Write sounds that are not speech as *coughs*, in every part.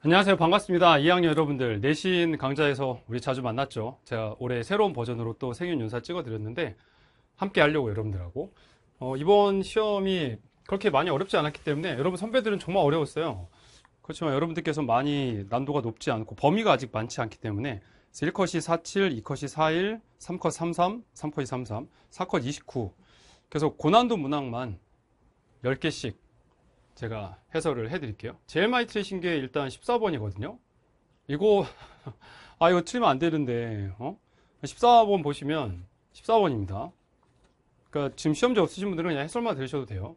안녕하세요. 반갑습니다. 2학년 여러분들. 내신 강좌에서 우리 자주 만났죠. 제가 올해 새로운 버전으로 또 생윤 연사 찍어드렸는데 함께 하려고 여러분들하고 어, 이번 시험이 그렇게 많이 어렵지 않았기 때문에 여러분 선배들은 정말 어려웠어요. 그렇지만 여러분들께서 많이 난도가 높지 않고 범위가 아직 많지 않기 때문에 1컷이 47, 2컷이 41, 3컷 33, 3컷이 33, 4컷 29 그래서 고난도 문항만 10개씩 제가 해설을 해드릴게요. 제일 많이 트신 게 일단 14번이거든요. 이거 *laughs* 아 이거 틀면 안 되는데 어? 14번 보시면 14번입니다. 그니까 지금 시험지 없으신 분들은 그냥 해설만 들으셔도 돼요.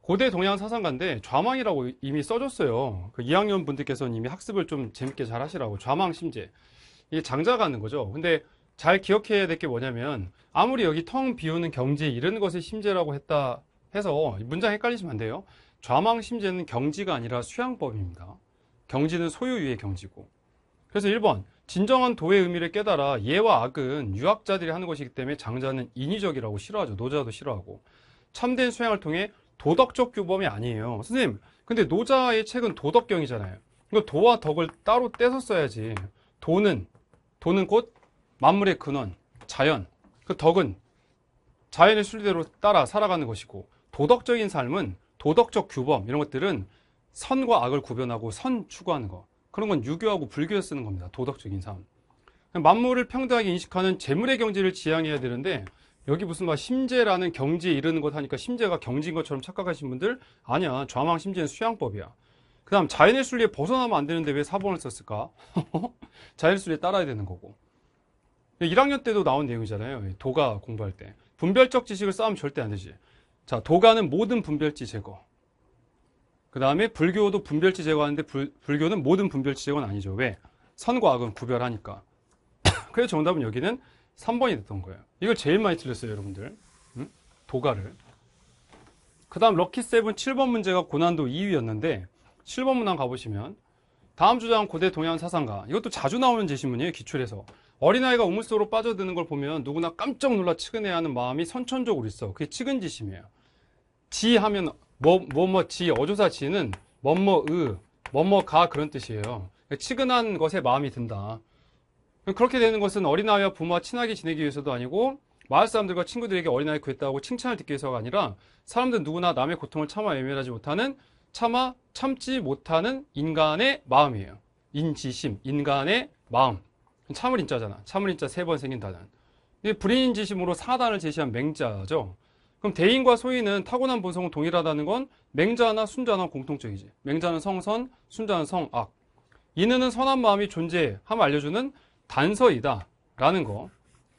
고대 동양 사상가인데 좌망이라고 이미 써줬어요. 그 2학년 분들께서는 이미 학습을 좀 재밌게 잘 하시라고 좌망 심제 이게 장자가 하는 거죠. 근데 잘 기억해야 될 게 뭐냐면 아무리 여기 텅 비우는 경지이런 것을 심제라고 했다 해서 문장 헷갈리시면 안 돼요. 좌망심제는 경지가 아니라 수양법입니다. 경지는 소유유의 경지고. 그래서 1번 진정한 도의 의미를 깨달아 예와 악은 유학자들이 하는 것이기 때문에 장자는 인위적이라고 싫어하죠. 노자도 싫어하고. 참된 수양을 통해 도덕적 규범이 아니에요. 선생님, 근데 노자의 책은 도덕경이잖아요. 이거 도와 덕을 따로 떼서 써야지. 도는, 도는 곧 만물의 근원, 자연. 그 덕은 자연의 순리대로 따라 살아가는 것이고, 도덕적인 삶은 도덕적 규범 이런 것들은 선과 악을 구별하고 선 추구하는 거 그런 건 유교하고 불교에 쓰는 겁니다. 도덕적인 삶. 만물을 평등하게 인식하는 재물의 경지를 지향해야 되는데 여기 무슨 막 심재라는 경지에 이르는 것 하니까 심재가 경지인 것처럼 착각하신 분들 아니야 좌망 심재는 수양법이야. 그다음 자연의 순리에 벗어나면 안 되는데 왜 사본을 썼을까? *laughs* 자연의 순리에 따라야 되는 거고. 1학년 때도 나온 내용이잖아요. 도가 공부할 때 분별적 지식을 쌓으면 절대 안 되지. 자, 도가는 모든 분별지 제거. 그 다음에 불교도 분별지 제거하는데 불, 불교는 모든 분별지 제거는 아니죠. 왜? 선과 악은 구별하니까. *coughs* 그래서 정답은 여기는 3번이 됐던 거예요. 이걸 제일 많이 틀렸어요, 여러분들. 응? 도가를. 그 다음 럭키세븐 7번 문제가 고난도 2위였는데 7번 문항 가보시면 다음 주장 고대 동양 사상가 이것도 자주 나오는 제시문이에요 기출에서 어린아이가 우물 속으로 빠져드는 걸 보면 누구나 깜짝 놀라 측은해하는 야 마음이 선천적으로 있어 그게 측은지심이에요 지 하면 뭐 뭐 뭐 지 어조사 지는 뭐뭐으 뭐뭐가 그런 뜻이에요 치근한 것에 마음이 든다 그렇게 되는 것은 어린아이와 부모와 친하게 지내기 위해서도 아니고 마을 사람들과 친구들에게 어린아이 구했다고 칭찬을 듣기 위해서가 아니라 사람들 누구나 남의 고통을 참아 외면하지 못하는 참아 참지 못하는 인간의 마음이에요 인지심 인간의 마음 참을 인자잖아 참을 인자 세 번 생긴 다는 불인지심으로 인 사단을 제시한 맹자죠 그럼 대인과 소인은 타고난 본성은 동일하다는 건 맹자나 순자나 공통적이지. 맹자는 성선, 순자는 성악. 이은 선한 마음이 존재함을 알려주는 단서이다. 라는 거.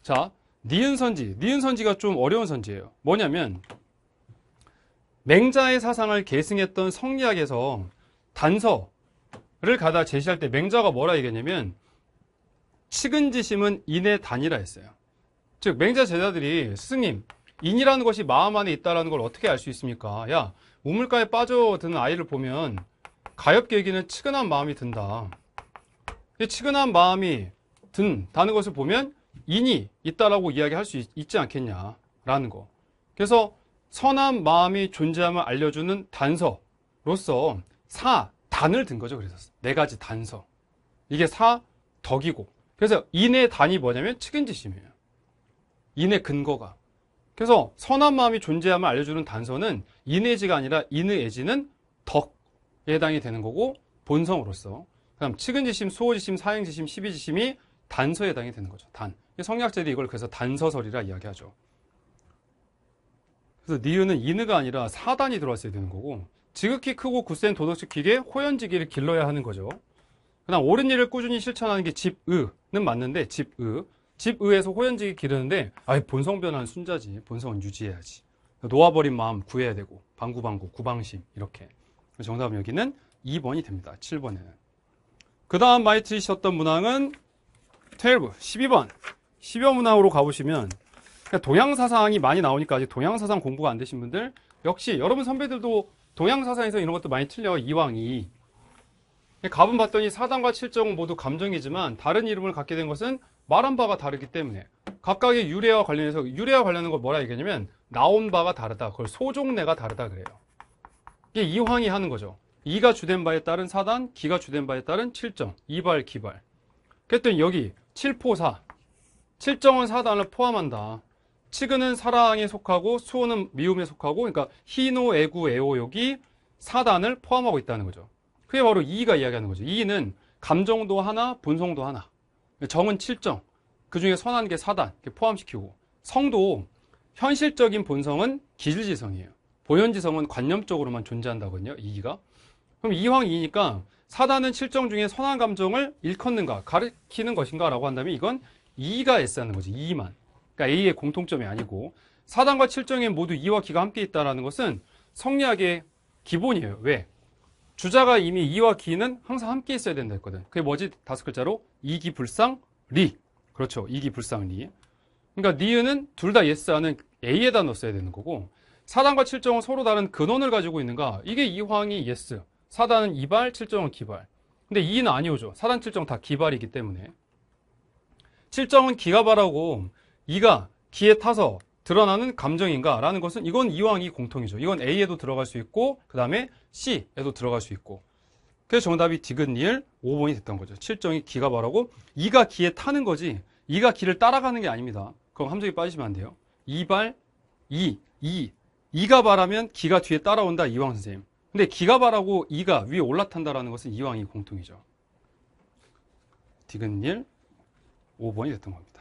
자, 니은 선지. 니은 선지가 좀 어려운 선지예요. 뭐냐면, 맹자의 사상을 계승했던 성리학에서 단서를 가다 제시할 때 맹자가 뭐라 얘기했냐면, 측은지심은 인의 단이라 했어요. 즉, 맹자 제자들이 스님, 인이라는 것이 마음 안에 있다는 걸 어떻게 알 수 있습니까? 야, 우물가에 빠져드는 아이를 보면 가엾게 여기는 측은한 마음이 든다. 이 치근한 마음이 든다는 것을 보면 인이 있다라고 이야기할 수 있, 지 않겠냐라는 거. 그래서 선한 마음이 존재함을 알려주는 단서로서 사, 단을 든 거죠. 그래서 네 가지 단서. 이게 사, 덕이고. 그래서 인의 단이 뭐냐면 측은지심이에요. 인의 근거가. 그래서 선한 마음이 존재함을 알려주는 단서는 인의지가 아니라 인의지는 덕에 해당이 되는 거고 본성으로서 그다음 측은지심, 수호지심, 사행지심, 시비지심이 단서에 해당이 되는 거죠. 단. 성약자들이 이걸 그래서 단서설이라 이야기하죠. 그래서 니은은 인의가 아니라 사단이 들어왔어야 되는 거고 지극히 크고 굳센 도덕적 기계 호연지기를 길러야 하는 거죠. 그다음 옳은 일을 꾸준히 실천하는 게 집의는 맞는데 집의 집의에서 호연지기 기르는데 아예 본성 변화는 순자지 본성은 유지해야지 놓아버린 마음 구해야 되고 방구방구 구방심 이렇게 정답은 여기는 2번이 됩니다 7번에는 그 다음 많이 틀리셨던 문항은 12, 12번 1 2번 문항으로 가보시면 그러니까 동양사상이 많이 나오니까 아직 동양사상 공부가 안 되신 분들 역시 여러분 선배들도 동양사상에서 이런 것도 많이 틀려 이왕이 갑은 봤더니 사당과 칠정은 모두 감정이지만 다른 이름을 갖게 된 것은 말한 바가 다르기 때문에 각각의 유래와 관련해서 유래와 관련된 걸 뭐라 얘기하냐면 나온 바가 다르다. 그걸 소종내가 다르다 그래요. 이게 이황이 하는 거죠. 이가 주된 바에 따른 사단, 기가 주된 바에 따른 칠정, 이발, 기발. 그랬더니 여기 칠포사, 칠정은 사단을 포함한다. 치근은 사랑에 속하고 수호는 미움에 속하고 그러니까 희노, 애구, 애호 여기 사단을 포함하고 있다는 거죠. 그게 바로 이가 이야기하는 거죠. 이는 감정도 하나, 분성도 하나. 정은 7정, 그 중에 선한 게 4단 포함시키고 성도 현실적인 본성은 기질지성이에요. 보현지성은 관념적으로만 존재한다거든요. 이기가. 그럼 이황 이니까 사단은 7정 중에 선한 감정을 일컫는가, 가르키는 것인가 라고 한다면 이건 이가 S하는 거지. 이만. 그러니까 A의 공통점이 아니고 사단과 7정에 모두 이와 기가 함께 있다는 라 것은 성리학의 기본이에요. 왜? 주자가 이미 이와 기는 항상 함께 있어야 된다 했거든. 그게 뭐지? 다섯 글자로 이기 불상 리. 그렇죠. 이기 불상 리. 그러니까 니은은 둘 다 예스하는 A에다 넣었어야 되는 거고 사단과칠정은 서로 다른 근원을 가지고 있는가? 이게 이황이 예스. 사단은 이발, 칠정은 기발. 근데 이는 아니오죠. 사단, 칠정 다 기발이기 때문에. 칠정은 기가 바라고 이가 기에 타서 드러나는 감정인가 라는 것은 이건 이왕이 공통이죠 이건 A에도 들어갈 수 있고 그 다음에 C에도 들어갈 수 있고 그래서 정답이 디귿 니을 5번이 됐던 거죠 7정이 기가 바라고 이가 기에 타는 거지 이가 기를 따라가는 게 아닙니다 그럼 함정에 빠지시면 안 돼요 이발 이, 이 이가 바라면 기가 뒤에 따라온다 이왕 선생님 근데 기가 바라고 이가 위에 올라탄다라는 것은 이왕이 공통이죠 디귿 일 5번이 됐던 겁니다